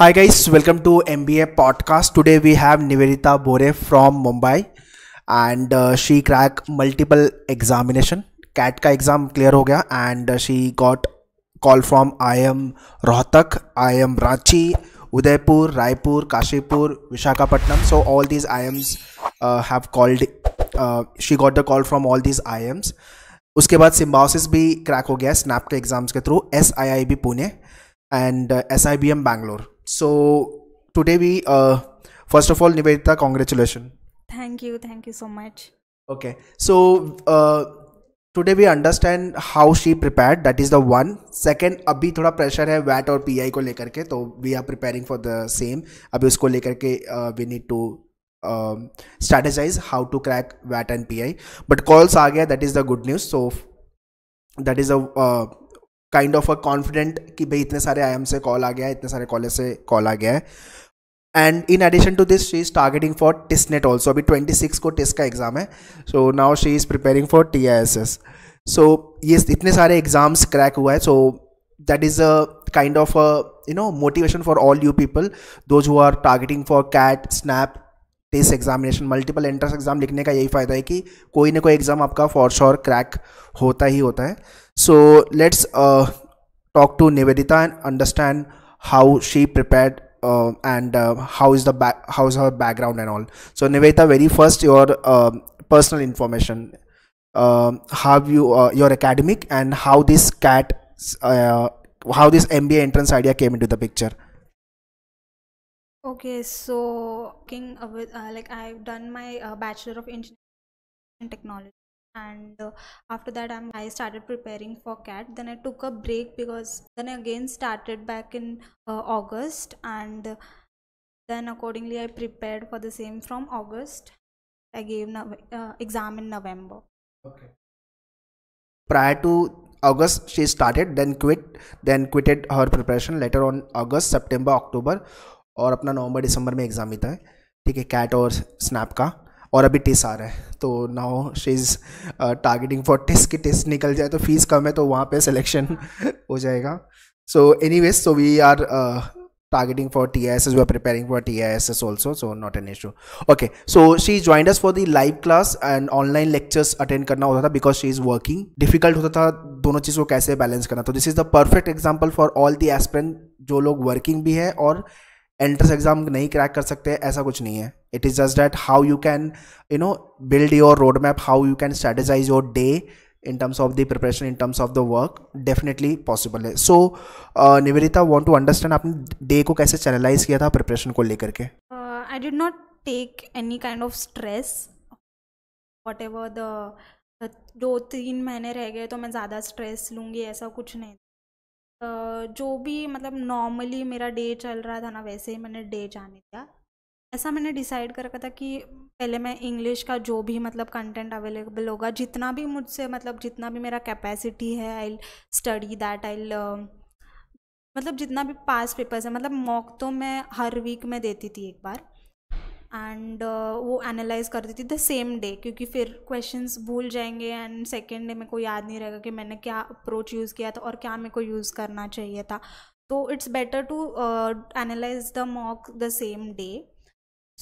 Hi guys, welcome to MBA podcast. Today we have Nivedita Bore from Mumbai and uh, she cracked multiple examination. CAT का exam clear हो गया and uh, she got call from IIM Rohtak, IIM Ranchi, Udaipur, Raipur, Kashipur, Vishakhapatnam. So all these IIMs uh, have called. Uh, she got the call from all these IIMs. उसके बाद Symbiosis भी crack हो गया snap के exams के through S I I B Pune and S I B M Bangalore So today we uh, first of all Nivedita, congratulations. Thank you, thank you so much. Okay, so uh, today we understand how she prepare that is the one second अभी थोड़ा pressure है VAT और P I को लेकर के तो we are preparing for the same अभी उसको लेकर के we need to strategize how to crack वैट and P I but calls आ गया that is the good news so that is a kind of a confident कि भाई इतने सारे आई से कॉल आ गया है इतने सारे कॉलेज से कॉल आ गया है and in addition to this she is targeting for NET also अभी ट्वेंटी सिक्स को टेस्ट का एग्ज़ाम है so now she is preparing for T I S S so ये इतने सारे एग्ज़ाम्स क्रैक हुआ है so that is a kind of a you know motivation for all you people those who are targeting for CAT SNAP test examination multiple entrance exam लिखने का यही फ़ायदा है कि कोई ना कोई एग्ज़ाम आपका फॉर श्योर क्रैक होता ही होता है so let's talk to Nivedita and understand how she prepared uh, and uh, how is the back how's her background and all so nivedita very first your uh, personal information um, how you uh, your academic and how this cat uh, how this mba entrance idea came into the picture Okay, so King, uh, with uh, like I've done my uh, bachelor of engineering technology, and uh, after that I'm, I started preparing for CAT. Then I took a break because then I again started back in uh, August, and uh, then accordingly I prepared for the same from August. I gave exam in November. Okay. Prior to August, she started, then quit, then quitted her preparation. Later on, August, September, October और अपना नवंबर दिसंबर में exam भी था ठीक है cat और snap का और अभी टेस्ट आ रहा है तो now she is targeting for test की टेस्ट निकल जाए तो फीस कम है तो वहाँ पे सिलेक्शन हो जाएगा so anyways so we are targeting for T I S S we are preparing for T I S S also so not an issue okay so she joined for the live class and online lectures attend करना होता था because she is working difficult होता था दोनों चीज़ को कैसे balance करना तो this is the perfect example for all the aspirant जो लोग वर्किंग भी है और एंट्रेंस एग्जाम नहीं क्रैक कर सकते ऐसा कुछ नहीं है it is just that how you can you know build your road map how you can strategize your day in terms of the preparation in terms of the work definitely possible है so Nivedita want to understand आपने day को कैसे channelize किया था preparation को लेकर के I did not take any kind of stress whatever the दो तीन महीने रह गए तो मैं ज़्यादा स्ट्रेस लूँगी ऐसा कुछ नहीं जो भी मतलब नॉर्मली मेरा डे चल रहा था ना वैसे ही मैंने डे जाने दिया ऐसा मैंने डिसाइड कर रखा था कि पहले मैं इंग्लिश का जो भी मतलब कंटेंट अवेलेबल होगा जितना भी मुझसे मतलब जितना भी मेरा कैपेसिटी है आई स्टडी दैट आई मतलब जितना भी पास पेपर्स है मतलब मॉक तो मैं हर वीक में देती थी एक बार एंड uh, वो एनालाइज करती थी द सेम डे क्योंकि फिर क्वेश्चंस भूल जाएंगे एंड सेकेंड डे मेरे को याद नहीं रहेगा कि मैंने क्या अप्रोच यूज़ किया था और क्या मेरे को यूज़ करना चाहिए था तो it's better to analyze the mock the same day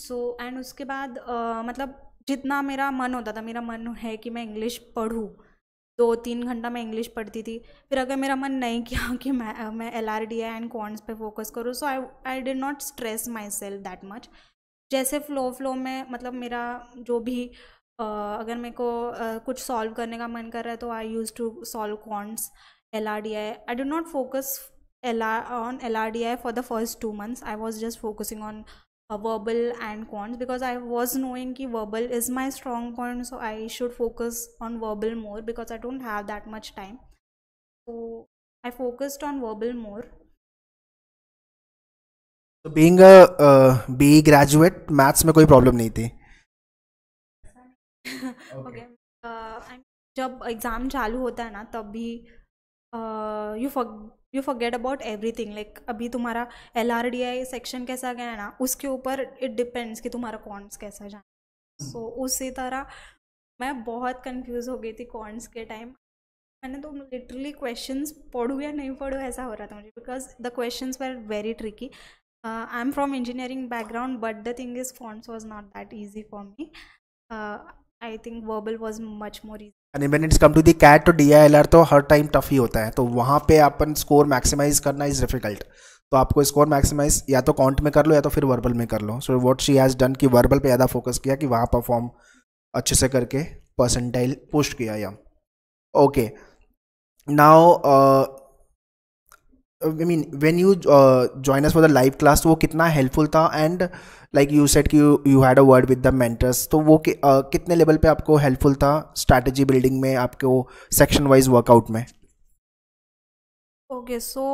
so and उसके बाद uh, मतलब जितना मेरा मन होता था मेरा मन है कि मैं इंग्लिश पढ़ूँ दो तीन घंटा मैं इंग्लिश पढ़ती थी फिर अगर मेरा मन नहीं किया कि मैं मैं L R D and quants पे फोकस करूँ so I I did not stress myself that much जैसे फ़्लो फ़्लो में मतलब मेरा जो भी Uh, अगर मेरे को uh, कुछ सॉल्व करने का मन कर रहा है तो I use to solve quants L R D I I do not focus L R on L R D I for the first two months I was just focusing on verbal and quants because I was knowing कि verbal is my strong point so I should focus on verbal more because I don't have that much time so I focused on verbal more तो being अ B graduate maths में कोई problem नहीं थी okay. uh, जब exam चालू होता है ना तब भी you you forget about everything like अभी तुम्हारा L R D I section कैसा गया है ना उसके ऊपर इट डिपेंड्स कि तुम्हारा कॉन्स कैसा जाए सो hmm. so, उसी तरह मैं बहुत कन्फ्यूज हो गई थी कॉन्स के टाइम मैंने तो लिटरली क्वेश्चन पढ़ू या नहीं पढ़ू ऐसा हो रहा था मुझे because the question were very tricky uh, i'm from engineering background but the thing is fonts was not that easy for me uh, i think verbal was much more easy and when it's come to the cat to dilr to her time tough hi hota hai to wahan pe apan score maximize karna is difficult तो आपको score maximise या तो count में कर लो या तो फिर verbal में कर लो so what she has done कि वर्बल पे ज़्यादा फोकस किया कि वहां परफॉर्म अच्छे से करके परसेंटाइल पुश किया या okay now I mean when you join us for the live class तो वो कितना हेल्पफुल था एंड लाइक यू सेट कि you had a word with the mentors तो वो कि, uh, कितने लेवल पे आपको हेल्पफुल था स्ट्रैटेजी बिल्डिंग में आपके वो सेक्शन वाइज वर्कआउट में okay so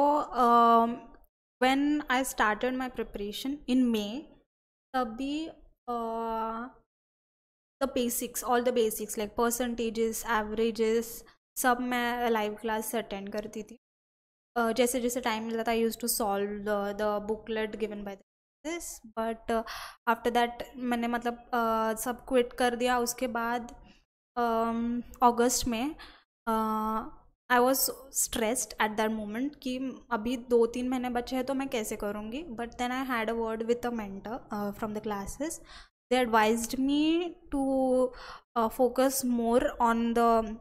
when I started my preparation in May तब भी the basics all the basics like percentages averages सब मैं लाइव क्लास अटेंड करती थी जैसे जैसे टाइम मिलता था use to solve the booklet given by this but after that मैंने मतलब uh, सब क्विट कर दिया उसके बाद अगस्त um, में I was stressed at that moment कि अभी दो तीन महीने बचे हैं तो मैं कैसे करूँगी but then I had a word with a mentor from the classes they advised me to focus more on the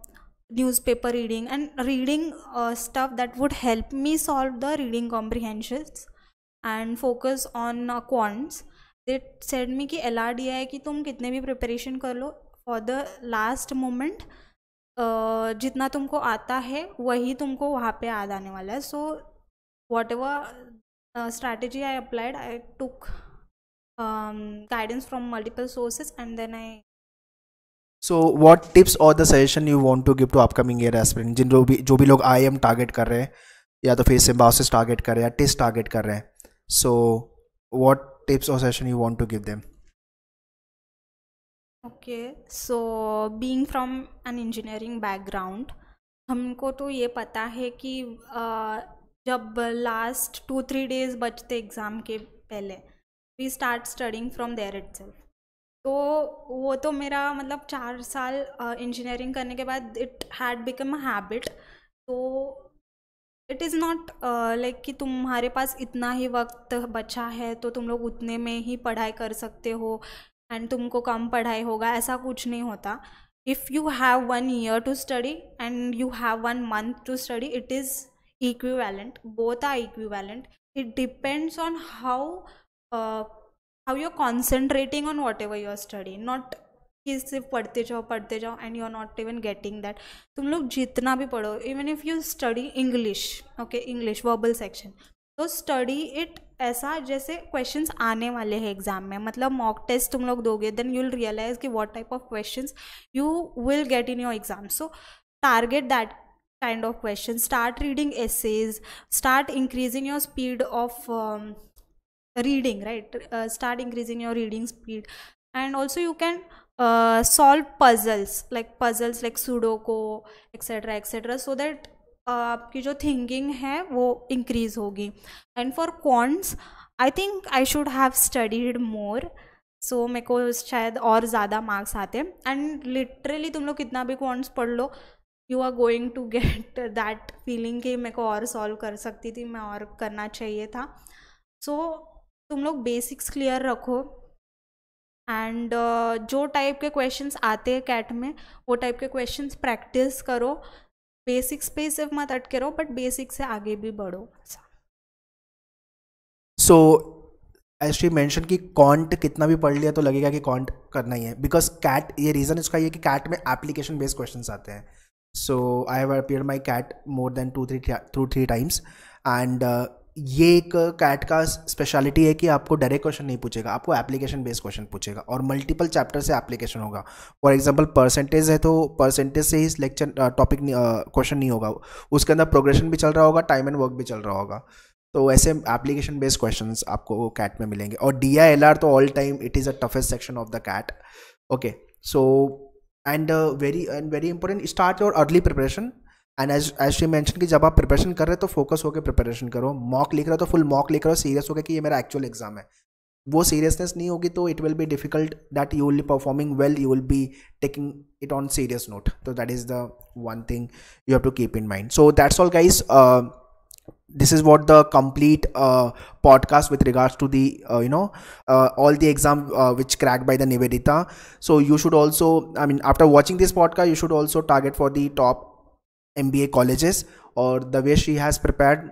newspaper reading and reading uh, stuff that would help me solve the reading comprehensions and focus on uh, quants they said me ki lrdi hai ki tum kitne bhi preparation kar lo for the last moment uh, jitna tumko aata hai wahi tumko wahan pe aa jane wala hai so whatever uh, strategy i applied i took um guidance from multiple sources and then i so what tips और the suggestion you want to give to upcoming year aspirant जिन जो भी जो भी लोग I am target कर रहे हैं या तो फेस एम्बाउसिस टारगेट कर रहे हैं या टिस्ट टारगेट कर रहे हैं सो वॉट टिप्स और suggestion you want to give them okay so being from an engineering background हमको तो ये पता है कि uh, जब लास्ट टू थ्री डेज बचते एग्ज़ाम के पहले we start studying from there itself तो वो तो मेरा मतलब चार साल इंजीनियरिंग करने के बाद it had become a habit तो इट इज़ नॉट लाइक कि तुम्हारे पास इतना ही वक्त बचा है तो तुम लोग उतने में ही पढ़ाई कर सकते हो एंड तुमको कम पढ़ाई होगा ऐसा कुछ नहीं होता if you have one year to study and you have one month to study it is equivalent both are वैलेंट it depends on how how how concentrating on whatever your study not कि सिर्फ पढ़ते जाओ पढ़ते जाओ and you are not even getting that तुम लोग जितना भी पढ़ो even if you study English okay English verbal section तो स्टडी इट ऐसा जैसे क्वेश्चन आने वाले हैं एग्जाम में मतलब मॉक टेस्ट तुम लोग दोगे देन यू विल रियलाइज कि what type of question you will get in your exam so target that kind of question start reading essays start increasing your speed of reading right uh, start increasing your reading speed and also you can uh, solve puzzles like puzzles like sudoku etc etc so that uh, आपकी जो thinking है वो increase होगी and for quants I think I should have studied more so मेरे को शायद और ज़्यादा मार्क्स आते एंड लिटरली तुम लोग कितना भी क्वांट्स पढ़ लो you are going to get that feeling कि मेरे को और सॉल्व कर सकती थी मैं और करना चाहिए था सो so, तुम लोग बेसिक्स क्लियर रखो एंड uh, जो टाइप के क्वेश्चंस आते हैं कैट में वो टाइप के क्वेश्चंस प्रैक्टिस करो बेसिक्स पे सिर्फ मत अटके रहो बट बेसिक्स से आगे भी बढ़ो सो एस शी मैंशन कि कॉन्ट कितना भी पढ़ लिया तो लगेगा कि कॉन्ट करना ही है बिकॉज कैट ये रीज़न इसका ये कि कैट में एप्लीकेशन बेस्ड क्वेश्चन आते हैं so I have appear my CAT more than two three through three times and ये एक कैट का स्पेशलिटी है कि आपको डायरेक्ट क्वेश्चन नहीं पूछेगा आपको एप्लीकेशन बेस्ड क्वेश्चन पूछेगा और मल्टीपल चैप्टर से एप्लीकेशन होगा फॉर एग्जांपल परसेंटेज है तो परसेंटेज से ही लेक्चर टॉपिक क्वेश्चन नहीं होगा उसके अंदर प्रोग्रेशन भी चल रहा होगा टाइम एंड वर्क भी चल रहा होगा तो ऐसे एप्लीकेशन बेस्ड क्वेश्चन आपको कैट में मिलेंगे और डी आई एल आर तो all time it is a toughest section of the CAT okay so and very and very important start your early preparation and as as she mentioned कि जब आप preparation कर रहे हो तो focus होकर preparation करो मॉक लिख रहे हो तो फुल मॉक लिख रहे हो सीरियस होकर कि ये मेरा एक्चुअल एग्जाम है वो सीरियसनेस नहीं होगी तो it will be difficult that you will be performing well you will be taking it on serious note तो that is the one thing you have to keep in mind so that's all guys this is what the complete uh, podcast with regards to the uh, you know uh, all the exam which cracked by the nivedita so you should also i mean after watching this podcast you should also target for the top MBA colleges or the way she has prepared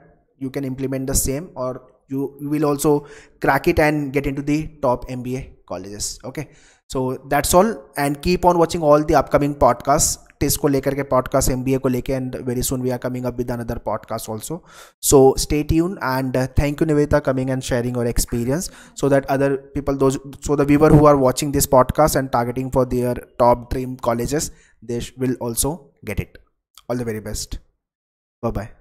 you can implement the same or you, you will also crack it and get into the top MBA colleges okay so that's all and keep on watching all the upcoming podcasts test को लेकर के podcast M को लेके and very soon we are coming up with another podcast also so stay tune and thank you Nivedita coming and sharing our experience so that other people those so the viewer who are watching this podcast and targeting for their top dream colleges they will also get it all the very best. Bye bye.